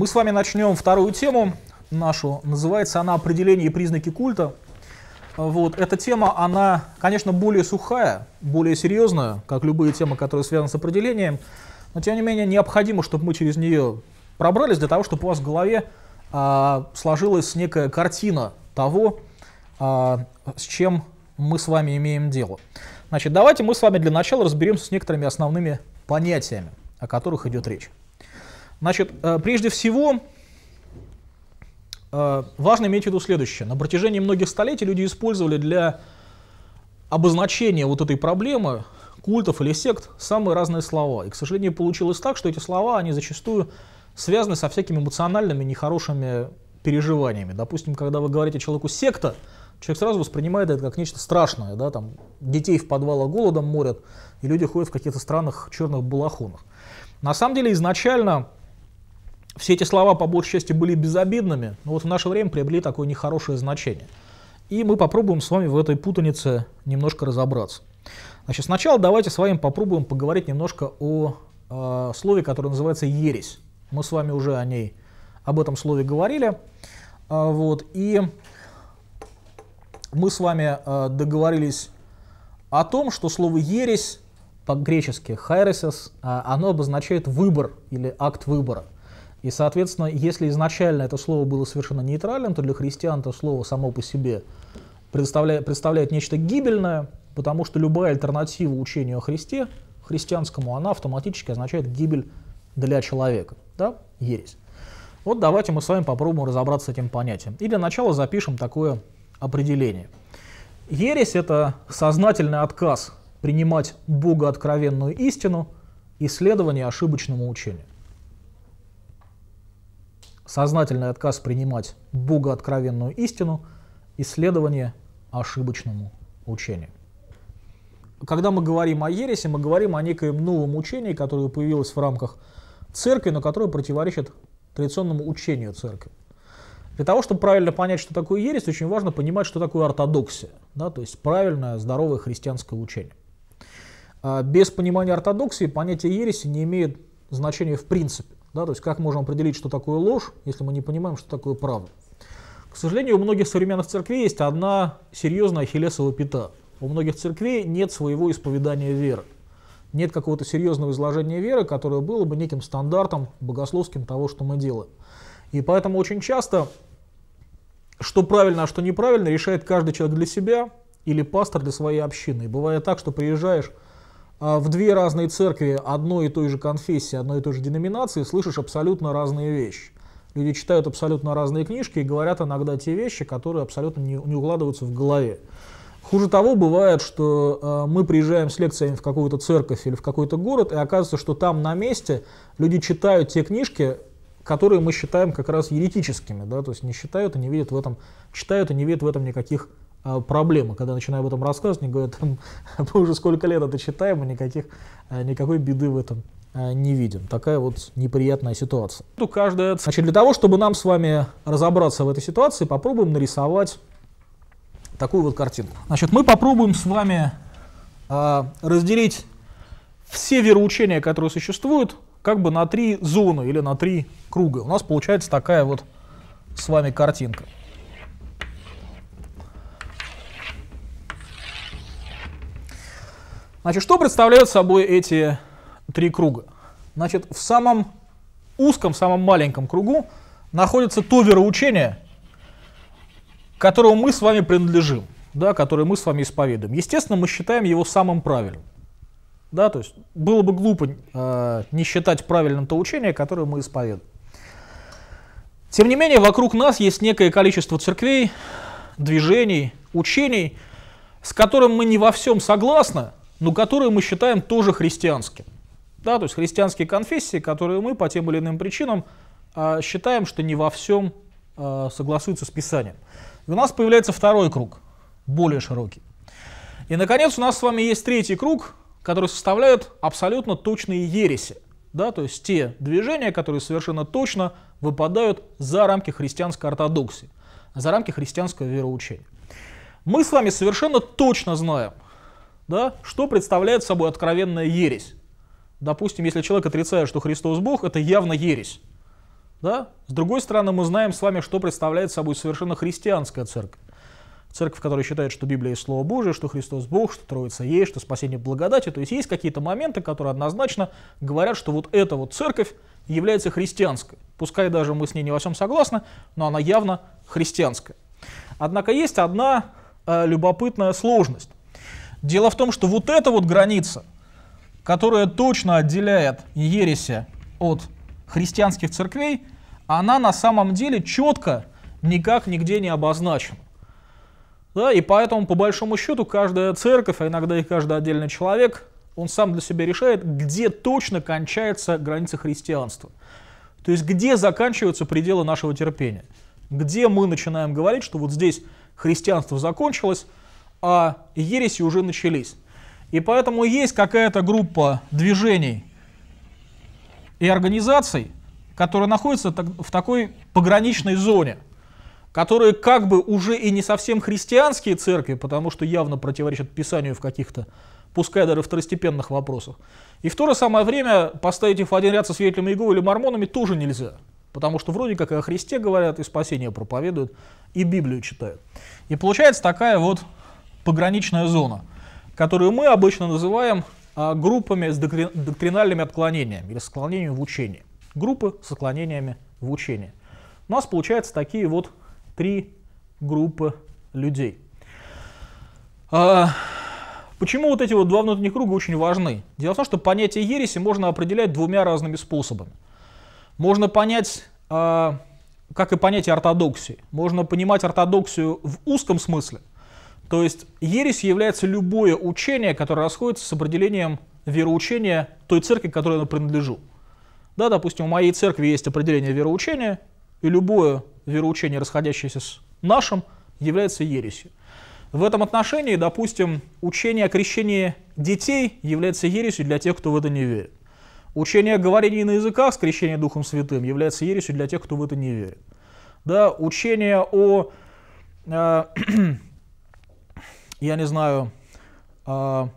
Мы с вами начнем вторую тему нашу. Называется она «Определение и признаки культа». Вот, эта тема, она, конечно, более сухая, более серьезная, как любые темы, которые связаны с определением, но, тем не менее, необходимо, чтобы мы через нее пробрались, для того, чтобы у вас в голове а, сложилась некая картина того, а, с чем мы с вами имеем дело. Значит, давайте мы с вами для начала разберемся с некоторыми основными понятиями, о которых идет речь. Значит, э, прежде всего, э, важно иметь в виду следующее. На протяжении многих столетий люди использовали для обозначения вот этой проблемы культов или сект самые разные слова. И, к сожалению, получилось так, что эти слова, они зачастую связаны со всякими эмоциональными нехорошими переживаниями. Допустим, когда вы говорите человеку «секта», человек сразу воспринимает это как нечто страшное. Да? Там детей в подвалах голодом морят, и люди ходят в каких-то странных черных балахонах. На самом деле изначально все эти слова по большей части были безобидными, но вот в наше время приобрели такое нехорошее значение. И мы попробуем с вами в этой путанице немножко разобраться. Значит, сначала давайте с вами попробуем поговорить немножко о э, слове, которое называется ересь. Мы с вами уже о ней, об этом слове говорили. Э, вот, и мы с вами э, договорились о том, что слово ересь по-гречески «хайресис», э, оно обозначает выбор или акт выбора – и, соответственно, если изначально это слово было совершенно нейтральным, то для христиан это слово само по себе представляет, представляет нечто гибельное, потому что любая альтернатива учению о Христе, христианскому, она автоматически означает гибель для человека. Да? Ересь. Вот давайте мы с вами попробуем разобраться с этим понятием. И для начала запишем такое определение. Ересь – это сознательный отказ принимать богооткровенную истину и следование ошибочному учению сознательный отказ принимать богооткровенную истину, исследование ошибочному учению. Когда мы говорим о ересе, мы говорим о некоем новом учении, которое появилось в рамках церкви, но которое противоречит традиционному учению церкви. Для того, чтобы правильно понять, что такое ересь, очень важно понимать, что такое ортодоксия, да, то есть правильное, здоровое христианское учение. А, без понимания ортодоксии понятие ереси не имеет значения в принципе. Да, то есть как можем определить, что такое ложь, если мы не понимаем, что такое правда? К сожалению, у многих современных церквей есть одна серьезная ахиллесова пята. У многих церквей нет своего исповедания веры. Нет какого-то серьезного изложения веры, которое было бы неким стандартом богословским того, что мы делаем. И поэтому очень часто, что правильно, а что неправильно, решает каждый человек для себя или пастор для своей общины. И бывает так, что приезжаешь а, в две разные церкви одной и той же конфессии, одной и той же деноминации слышишь абсолютно разные вещи. Люди читают абсолютно разные книжки и говорят иногда те вещи, которые абсолютно не, не укладываются в голове. Хуже того, бывает, что э, мы приезжаем с лекциями в какую-то церковь или в какой-то город, и оказывается, что там на месте люди читают те книжки, которые мы считаем как раз еретическими, да, то есть не считают и не видят в этом, читают и не видят в этом никаких а, проблема, когда начинаю об этом рассказывать, мне говорят, а мы уже сколько лет это читаем, и никаких, а, никакой беды в этом не видим. Такая вот неприятная ситуация. Ну, Каждая... Значит, для того, чтобы нам с вами разобраться в этой ситуации, попробуем нарисовать такую вот картинку. Значит, мы попробуем с вами разделить все вероучения, которые существуют, как бы на три зоны или на три круга. У нас получается такая вот с вами картинка. Значит, что представляют собой эти три круга? Значит, в самом узком, в самом маленьком кругу находится то вероучение, которому мы с вами принадлежим, да, которое мы с вами исповедуем. Естественно, мы считаем его самым правильным. Да, то есть было бы глупо э, не считать правильным то учение, которое мы исповедуем. Тем не менее, вокруг нас есть некое количество церквей, движений, учений, с которым мы не во всем согласны, но которые мы считаем тоже христианскими. Да, то есть христианские конфессии, которые мы по тем или иным причинам э, считаем, что не во всем э, согласуются с Писанием. И у нас появляется второй круг, более широкий. И, наконец, у нас с вами есть третий круг, который составляет абсолютно точные ереси. Да, то есть те движения, которые совершенно точно выпадают за рамки христианской ортодоксии, за рамки христианского вероучения. Мы с вами совершенно точно знаем, да? Что представляет собой откровенная ересь? Допустим, если человек отрицает, что Христос Бог, это явно ересь. Да? С другой стороны, мы знаем с вами, что представляет собой совершенно христианская церковь. Церковь, которая считает, что Библия есть Слово Божие, что Христос Бог, что Троица есть, что спасение благодати. То есть есть какие-то моменты, которые однозначно говорят, что вот эта вот церковь является христианской. Пускай даже мы с ней не во всем согласны, но она явно христианская. Однако есть одна э, любопытная сложность. Дело в том, что вот эта вот граница, которая точно отделяет ереси от христианских церквей, она на самом деле четко никак нигде не обозначена. Да, и поэтому, по большому счету, каждая церковь, а иногда и каждый отдельный человек, он сам для себя решает, где точно кончается граница христианства. То есть где заканчиваются пределы нашего терпения. Где мы начинаем говорить, что вот здесь христианство закончилось, а ереси уже начались. И поэтому есть какая-то группа движений и организаций, которые находятся в такой пограничной зоне, которые как бы уже и не совсем христианские церкви, потому что явно противоречат Писанию в каких-то, пускай даже второстепенных вопросах. И в то же самое время поставить их в один ряд со свидетелями Иеговы или мормонами тоже нельзя. Потому что вроде как и о Христе говорят, и спасение проповедуют, и Библию читают. И получается такая вот пограничная зона, которую мы обычно называем а, группами с доктринальными отклонениями или склонениями в учении. Группы с отклонениями в учении. У нас получается такие вот три группы людей. А, почему вот эти вот два внутренних круга очень важны? Дело в том, что понятие ереси можно определять двумя разными способами. Можно понять, а, как и понятие ортодоксии. Можно понимать ортодоксию в узком смысле, то есть ересью является любое учение, которое расходится с определением вероучения той церкви, которой я принадлежу. Да, допустим, у моей церкви есть определение вероучения, и любое вероучение, расходящееся с нашим, является ересью. В этом отношении, допустим, учение о крещении детей является ересью для тех, кто в это не верит. Учение о говорении на языках с крещением Духом Святым является ересью для тех, кто в это не верит. Да, учение о э, я не знаю, э,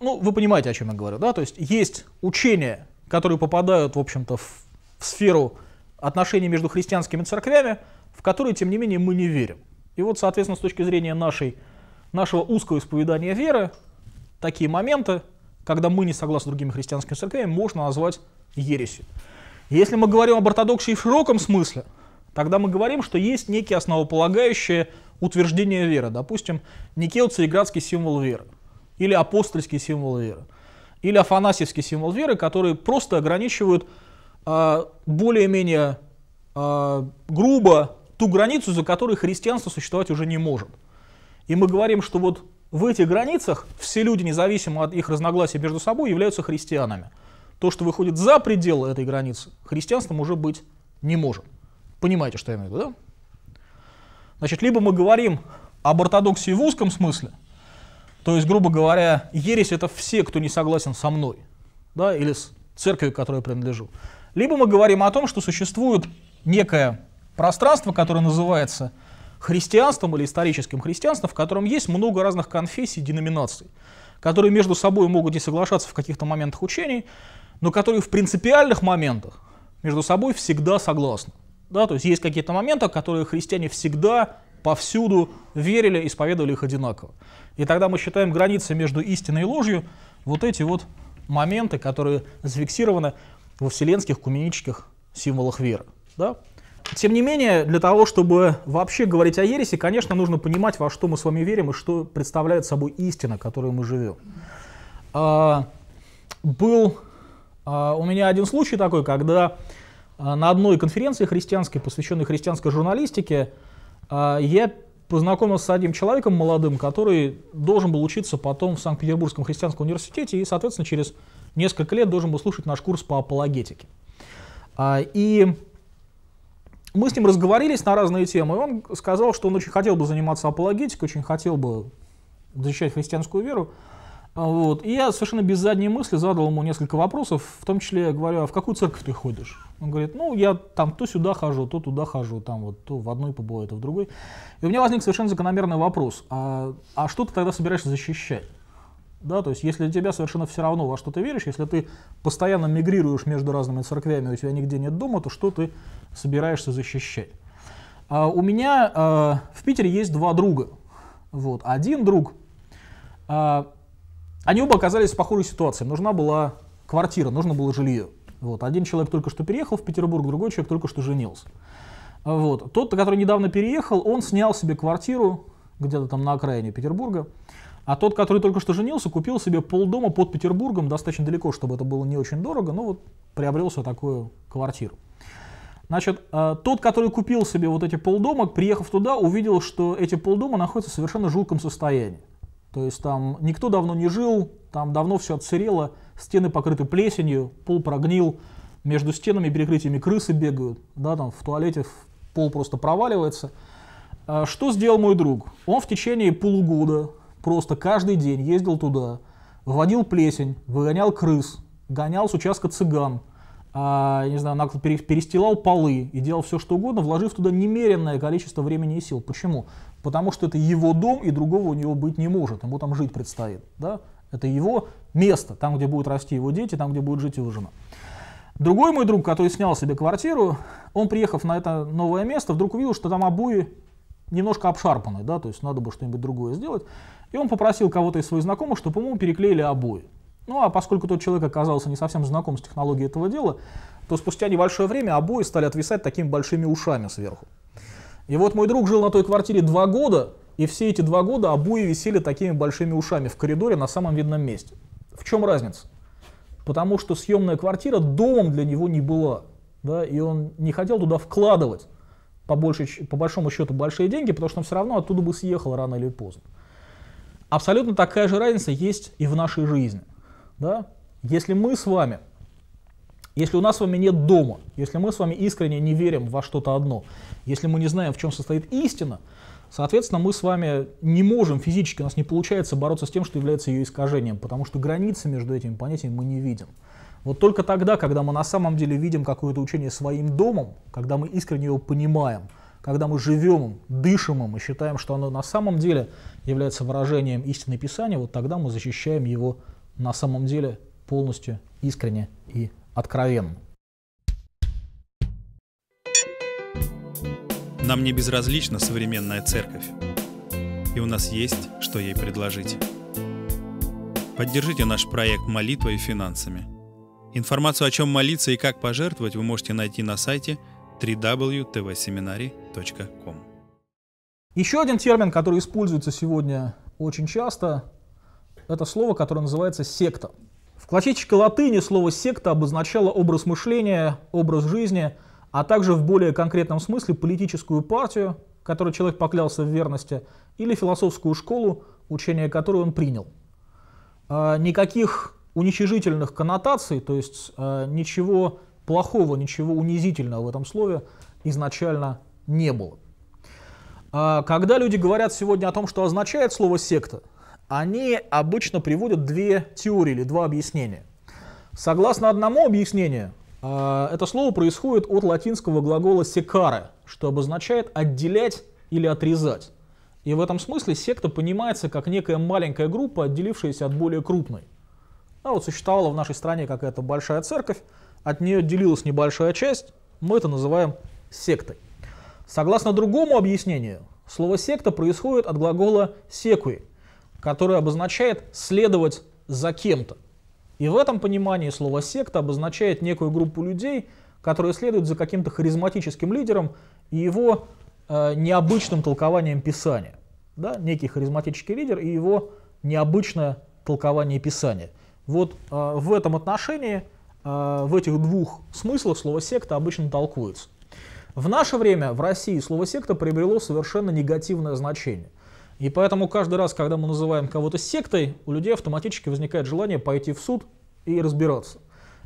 ну, вы понимаете, о чем я говорю, да, то есть есть учения, которые попадают, в общем-то, в, в сферу отношений между христианскими церквями, в которые, тем не менее, мы не верим. И вот, соответственно, с точки зрения нашей, нашего узкого исповедания веры, такие моменты, когда мы не согласны с другими христианскими церквями, можно назвать ересью. Если мы говорим об ортодоксии в широком смысле, тогда мы говорим, что есть некие основополагающие утверждение веры. Допустим, Никео Цареградский символ веры, или апостольский символ веры, или афанасьевский символ веры, которые просто ограничивают э, более-менее э, грубо ту границу, за которой христианство существовать уже не может. И мы говорим, что вот в этих границах все люди, независимо от их разногласий между собой, являются христианами. То, что выходит за пределы этой границы, христианством уже быть не может. Понимаете, что я имею в виду, да? Значит, либо мы говорим об ортодоксии в узком смысле, то есть, грубо говоря, ересь это все, кто не согласен со мной, да, или с церковью, которой я принадлежу. Либо мы говорим о том, что существует некое пространство, которое называется христианством или историческим христианством, в котором есть много разных конфессий, деноминаций, которые между собой могут не соглашаться в каких-то моментах учений, но которые в принципиальных моментах между собой всегда согласны. Да, то есть есть какие-то моменты, которые христиане всегда, повсюду верили, исповедовали их одинаково. И тогда мы считаем границы между истиной и ложью вот эти вот моменты, которые зафиксированы во вселенских куменических символах веры. Да? Тем не менее, для того, чтобы вообще говорить о ересе, конечно, нужно понимать, во что мы с вами верим и что представляет собой истина, которой мы живем. А, был а, у меня один случай такой, когда а, на одной конференции христианской, посвященной христианской журналистике, а, я познакомился с одним человеком молодым, который должен был учиться потом в Санкт-Петербургском христианском университете и, соответственно, через несколько лет должен был слушать наш курс по апологетике. А, и мы с ним разговорились на разные темы, и он сказал, что он очень хотел бы заниматься апологетикой, очень хотел бы защищать христианскую веру, а вот. И я совершенно без задней мысли задал ему несколько вопросов, в том числе я говорю, а в какую церковь ты ходишь? Он говорит, ну, я там то сюда хожу, то туда хожу, там вот то в одной побываю, то в другой. И у меня возник совершенно закономерный вопрос, а, а что ты тогда собираешься защищать? Да, то есть если для тебя совершенно все равно, во что ты веришь, если ты постоянно мигрируешь между разными церквями, у тебя нигде нет дома, то что ты собираешься защищать? А, у меня а, в Питере есть два друга. Вот. Один друг а, они оба оказались в похожей ситуации. Нужна была квартира, нужно было жилье. Вот. Один человек только что переехал в Петербург, другой человек только что женился. Вот. Тот, который недавно переехал, он снял себе квартиру где-то там на окраине Петербурга. А тот, который только что женился, купил себе полдома под Петербургом, достаточно далеко, чтобы это было не очень дорого, но вот приобрел себе такую квартиру. Значит, э, тот, который купил себе вот эти полдома, приехав туда, увидел, что эти полдома находятся в совершенно жутком состоянии. То есть там никто давно не жил, там давно все отсырело, стены покрыты плесенью, пол прогнил, между стенами и перекрытиями крысы бегают, да, там в туалете пол просто проваливается. А что сделал мой друг? Он в течение полугода просто каждый день ездил туда, вводил плесень, выгонял крыс, гонял с участка цыган – я а, не знаю, Накл перестилал полы и делал все, что угодно, вложив туда немеренное количество времени и сил. Почему? Потому что это его дом, и другого у него быть не может, ему там жить предстоит. Да? Это его место, там, где будут расти его дети, там, где будет жить его жена. Другой мой друг, который снял себе квартиру, он, приехав на это новое место, вдруг увидел, что там обои немножко обшарпаны, да, то есть надо бы что-нибудь другое сделать. И он попросил кого-то из своих знакомых, чтобы ему переклеили обои. Ну а поскольку тот человек оказался не совсем знаком с технологией этого дела, то спустя небольшое время обои стали отвисать такими большими ушами сверху. И вот мой друг жил на той квартире два года, и все эти два года обои висели такими большими ушами в коридоре на самом видном месте. В чем разница? Потому что съемная квартира домом для него не была. Да, и он не хотел туда вкладывать по, большей, по большому счету большие деньги, потому что он все равно оттуда бы съехал рано или поздно. Абсолютно такая же разница есть и в нашей жизни. Да? Если мы с вами, если у нас с вами нет дома, если мы с вами искренне не верим во что-то одно, если мы не знаем, в чем состоит истина, соответственно, мы с вами не можем физически, у нас не получается бороться с тем, что является ее искажением, потому что границы между этими понятиями мы не видим. Вот только тогда, когда мы на самом деле видим какое-то учение своим домом, когда мы искренне его понимаем, когда мы живем им, дышим им и считаем, что оно на самом деле является выражением истины Писания, вот тогда мы защищаем его на самом деле полностью искренне и откровенно. Нам не безразлична современная церковь, и у нас есть, что ей предложить. Поддержите наш проект молитвой и финансами. Информацию, о чем молиться и как пожертвовать, вы можете найти на сайте www.tvseminary.com. Еще один термин, который используется сегодня очень часто это слово, которое называется секта. В классической латыни слово секта обозначало образ мышления, образ жизни, а также в более конкретном смысле политическую партию, которой человек поклялся в верности, или философскую школу, учение которой он принял. А, никаких уничижительных коннотаций, то есть а, ничего плохого, ничего унизительного в этом слове изначально не было. А, когда люди говорят сегодня о том, что означает слово «секта», они обычно приводят две теории или два объяснения. Согласно одному объяснению, э, это слово происходит от латинского глагола «секаре», что обозначает «отделять» или «отрезать». И в этом смысле секта понимается как некая маленькая группа, отделившаяся от более крупной. А вот существовала в нашей стране какая-то большая церковь, от нее отделилась небольшая часть, мы это называем сектой. Согласно другому объяснению, слово «секта» происходит от глагола «секуи», которое обозначает следовать за кем-то. И в этом понимании слово «секта» обозначает некую группу людей, которые следуют за каким-то харизматическим лидером и его э, необычным толкованием Писания. Да? Некий харизматический лидер и его необычное толкование Писания. Вот э, в этом отношении, э, в этих двух смыслах слово «секта» обычно толкуется. В наше время в России слово «секта» приобрело совершенно негативное значение – и поэтому каждый раз, когда мы называем кого-то сектой, у людей автоматически возникает желание пойти в суд и разбираться.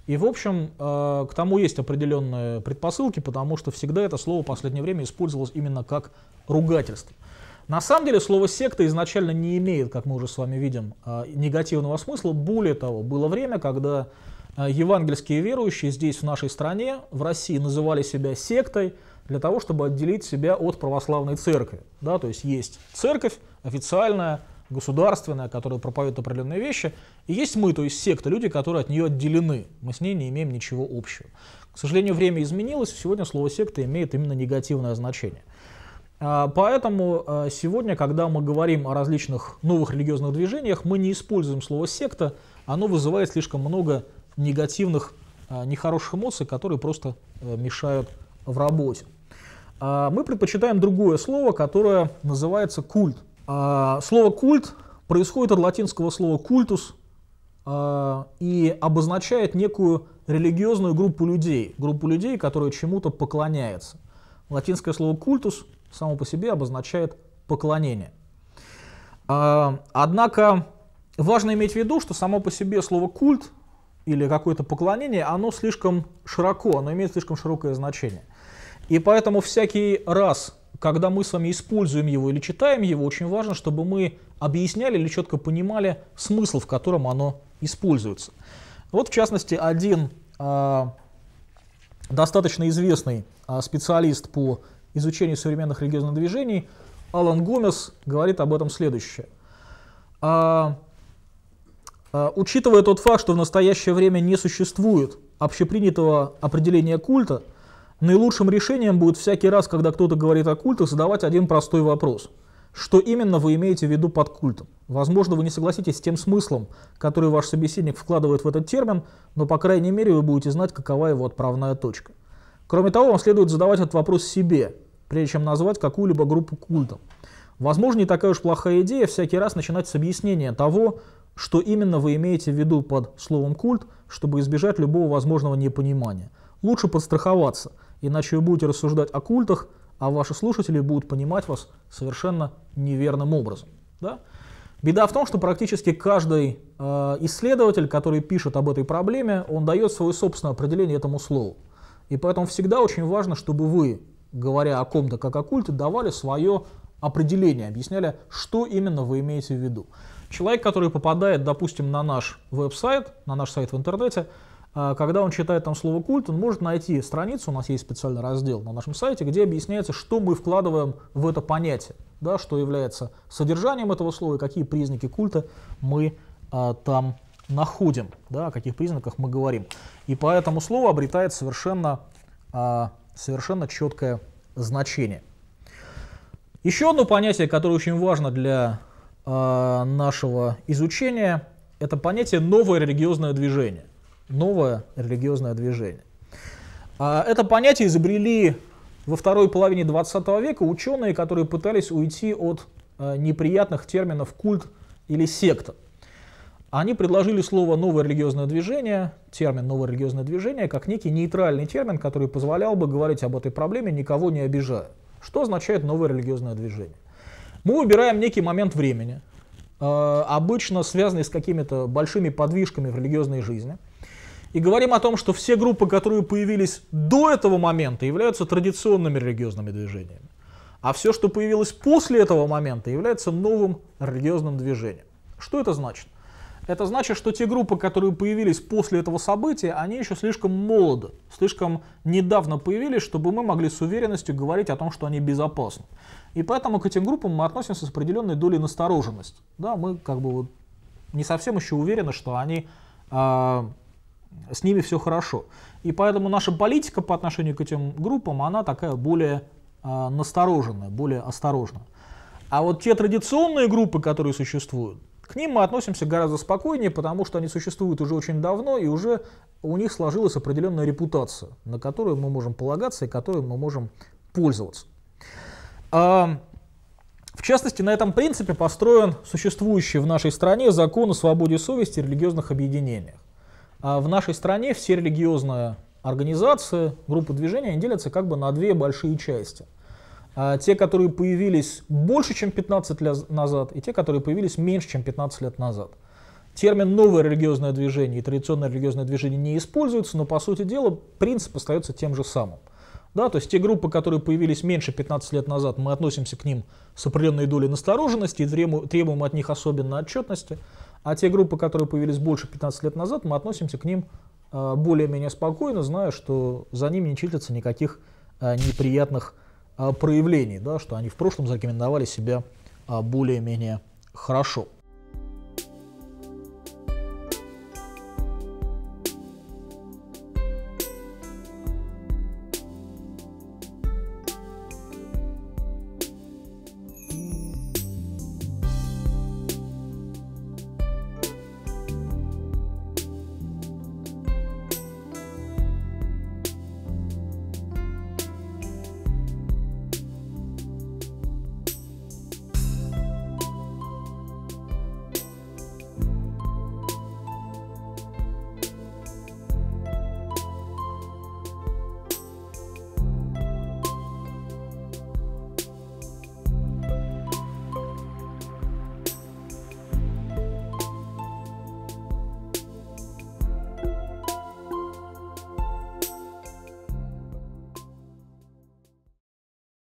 И, в общем, э, к тому есть определенные предпосылки, потому что всегда это слово в последнее время использовалось именно как ругательство. На самом деле слово «секта» изначально не имеет, как мы уже с вами видим, э, негативного смысла. Более того, было время, когда э, евангельские верующие здесь, в нашей стране, в России, называли себя сектой, для того, чтобы отделить себя от православной церкви. Да, то есть есть церковь официальная, государственная, которая проповедует определенные вещи, и есть мы, то есть секта, люди, которые от нее отделены. Мы с ней не имеем ничего общего. К сожалению, время изменилось, сегодня слово секта имеет именно негативное значение. А, поэтому а, сегодня, когда мы говорим о различных новых религиозных движениях, мы не используем слово секта, оно вызывает слишком много негативных, а, нехороших эмоций, которые просто мешают в работе. А, мы предпочитаем другое слово, которое называется культ. А, слово культ происходит от латинского слова культус а, и обозначает некую религиозную группу людей, группу людей, которые чему-то поклоняются. Латинское слово культус само по себе обозначает поклонение. Однако важно иметь в виду, что само по себе слово культ или какое-то поклонение, оно слишком широко, оно имеет слишком широкое значение. И поэтому всякий раз, когда мы с вами используем его или читаем его, очень важно, чтобы мы объясняли или четко понимали смысл, в котором оно используется. Вот, в частности, один э, достаточно известный э, специалист по изучению современных религиозных движений, Алан Гомес, говорит об этом следующее. А, а учитывая тот факт, что в настоящее время не существует общепринятого определения культа – Наилучшим решением будет всякий раз, когда кто-то говорит о культах, задавать один простой вопрос. Что именно вы имеете в виду под культом? Возможно, вы не согласитесь с тем смыслом, который ваш собеседник вкладывает в этот термин, но, по крайней мере, вы будете знать, какова его отправная точка. Кроме того, вам следует задавать этот вопрос себе, прежде чем назвать какую-либо группу культом. Возможно, не такая уж плохая идея всякий раз начинать с объяснения того, что именно вы имеете в виду под словом «культ», чтобы избежать любого возможного непонимания. Лучше подстраховаться – Иначе вы будете рассуждать о культах, а ваши слушатели будут понимать вас совершенно неверным образом. Да? Беда в том, что практически каждый э, исследователь, который пишет об этой проблеме, он дает свое собственное определение этому слову. И поэтому всегда очень важно, чтобы вы, говоря о ком-то как о культе, давали свое определение, объясняли, что именно вы имеете в виду. Человек, который попадает, допустим, на наш веб-сайт, на наш сайт в интернете, а, когда он читает там слово «культ», он может найти страницу, у нас есть специальный раздел на нашем сайте, где объясняется, что мы вкладываем в это понятие, да, что является содержанием этого слова и какие признаки культа мы а, там находим, да, о каких признаках мы говорим. И поэтому слово обретает совершенно, а, совершенно четкое значение. Еще одно понятие, которое очень важно для а, нашего изучения, это понятие «новое религиозное движение» новое религиозное движение. А, это понятие изобрели во второй половине 20 века ученые, которые пытались уйти от э, неприятных терминов культ или секта. Они предложили слово «новое религиозное движение», термин «новое религиозное движение» как некий нейтральный термин, который позволял бы говорить об этой проблеме, никого не обижая. Что означает новое религиозное движение? Мы выбираем некий момент времени, э, обычно связанный с какими-то большими подвижками в религиозной жизни – и говорим о том, что все группы, которые появились до этого момента, являются традиционными религиозными движениями. А все, что появилось после этого момента, является новым религиозным движением. Что это значит? Это значит, что те группы, которые появились после этого события, они еще слишком молоды, слишком недавно появились, чтобы мы могли с уверенностью говорить о том, что они безопасны. И поэтому к этим группам мы относимся с определенной долей настороженности. Да, мы как бы вот не совсем еще уверены, что они э, с ними все хорошо. И поэтому наша политика по отношению к этим группам, она такая более э, настороженная, более осторожная. А вот те традиционные группы, которые существуют, к ним мы относимся гораздо спокойнее, потому что они существуют уже очень давно, и уже у них сложилась определенная репутация, на которую мы можем полагаться и которой мы можем пользоваться. А, в частности, на этом принципе построен существующий в нашей стране закон о свободе совести и религиозных объединениях. А в нашей стране все религиозные организации, группы движения, они делятся как бы на две большие части. А те, которые появились больше, чем 15 лет назад, и те, которые появились меньше, чем 15 лет назад. Термин «новое религиозное движение» и «традиционное религиозное движение» не используются, но, по сути дела, принцип остается тем же самым. Да, то есть те группы, которые появились меньше 15 лет назад, мы относимся к ним с определенной долей настороженности и требуем от них особенно отчетности. А те группы, которые появились больше 15 лет назад, мы относимся к ним э, более-менее спокойно, зная, что за ними не числится никаких э, неприятных э, проявлений, да, что они в прошлом зарекомендовали себя более-менее хорошо.